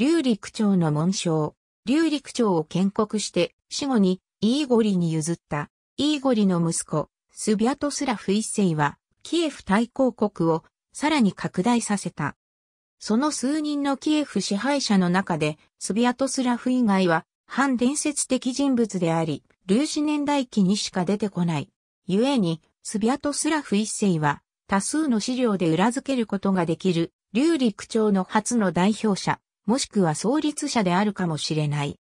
劉陸長の紋章。劉陸長を建国して死後にイーゴリに譲った。イーゴリの息子、スビャトスラフ一世は、キエフ大公国をさらに拡大させた。その数人のキエフ支配者の中で、スビアトスラフ以外は、反伝説的人物であり、ルーシ年代記にしか出てこない。故に、スビアトスラフ一世は、多数の資料で裏付けることができる、劉陸長の初の代表者、もしくは創立者であるかもしれない。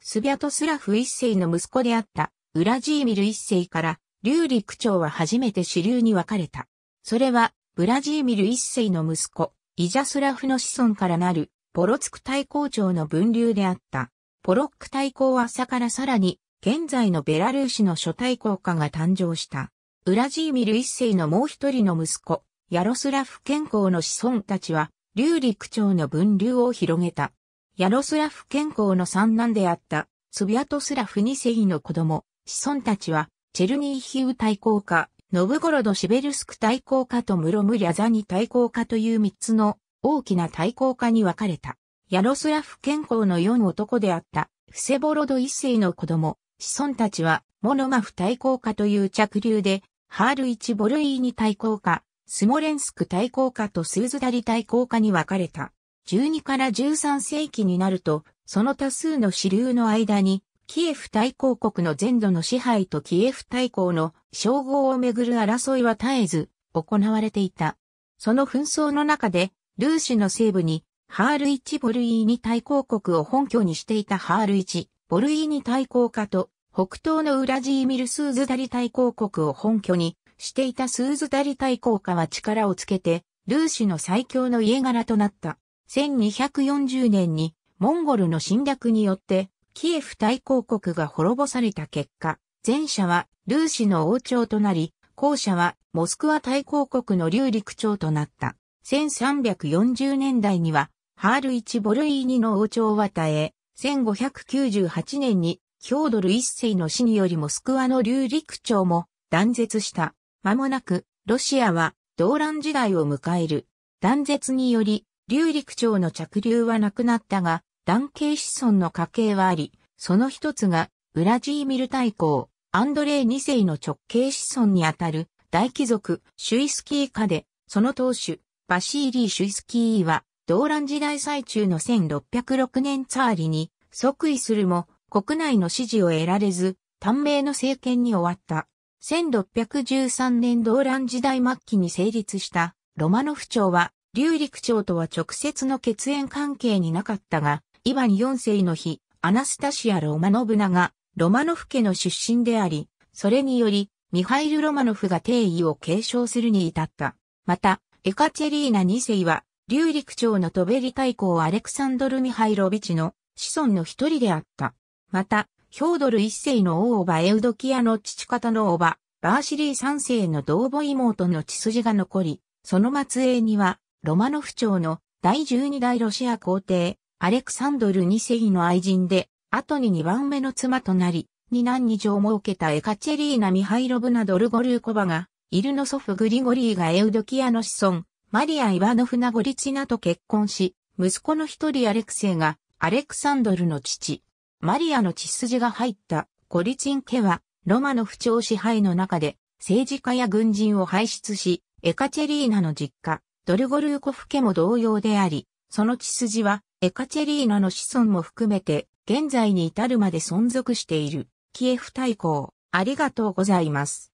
スビャトスラフ一世の息子であった、ウラジーミル一世から、リューリク長は初めて支流に分かれた。それは、ブラジーミル一世の息子、イジャスラフの子孫からなる、ポロツク大公朝の分流であった。ポロック大公は朝からさらに、現在のベラルーシの諸大公家が誕生した。ウラジーミル一世のもう一人の息子、ヤロスラフ健康の子孫たちは、劉陸町の分流を広げた。ヤロスラフ健康の三男であった、スビアトスラフ二世の子供、子孫たちは、チェルニーヒウ対抗家、ノブゴロドシベルスク対抗家とムロムリャザニ対抗家という三つの大きな対抗家に分かれた。ヤロスラフ健康の四男であった、フセボロド一世の子供、子孫たちは、モノマフ対抗家という着流で、ハールイチボルイーニ対抗家、スモレンスク対抗下とスーズダリ対抗下に分かれた。12から13世紀になると、その多数の支流の間に、キエフ大公国の全土の支配とキエフ大公の称号をめぐる争いは絶えず行われていた。その紛争の中で、ルーシの西部に、ハールイチ・ボルイーニ大公国を本拠にしていたハールイチ・ボルイーニ大公家と、北東のウラジーミル・スーズダリ大公国を本拠にしていたスーズダリ大公家は力をつけて、ルーシの最強の家柄となった。1240年にモンゴルの侵略によってキエフ大公国が滅ぼされた結果、前者はルーシの王朝となり、後者はモスクワ大公国の流陸長となった。1340年代にはハール1ボルイーニの王朝を与え、1598年にヒョードル一世の死によりモスクワの流陸長も断絶した。間もなく、ロシアは、動乱時代を迎える。断絶により、劉陸長の着流はなくなったが、男系子孫の家系はあり、その一つが、ウラジーミル大公、アンドレイ2世の直系子孫にあたる、大貴族、シュイスキー家で、その当主、バシーリー・シュイスキーは、動乱時代最中の1606年ツァーリに即位するも、国内の支持を得られず、短命の政権に終わった。1613年動乱時代末期に成立したロマノフ朝は、龍陸朝とは直接の血縁関係になかったが、イヴァン4世の日、アナスタシア・ロマノブナが、ロマノフ家の出身であり、それにより、ミハイル・ロマノフが定位を継承するに至った。また、エカチェリーナ2世は、龍陸朝のトベリ大公アレクサンドル・ミハイロビチの子孫の一人であった。また、ヒョードル一世の大叔母エウドキアの父方の叔母、バーシリー三世の同母妹の血筋が残り、その末裔には、ロマノフ朝の第12代ロシア皇帝、アレクサンドル二世の愛人で、後に2番目の妻となり、二男二女を設けたエカチェリーナ・ミハイロブナ・ドルゴルーコバが、イルノ祖父グリゴリーがエウドキアの子孫、マリア・イワノフナ・ゴリチナと結婚し、息子の一人アレクセイが、アレクサンドルの父、マリアの血筋が入ったコリチン家は、ロマの不調支配の中で、政治家や軍人を輩出し、エカチェリーナの実家、ドルゴルーコフ家も同様であり、その血筋は、エカチェリーナの子孫も含めて、現在に至るまで存続している、キエフ大公、ありがとうございます。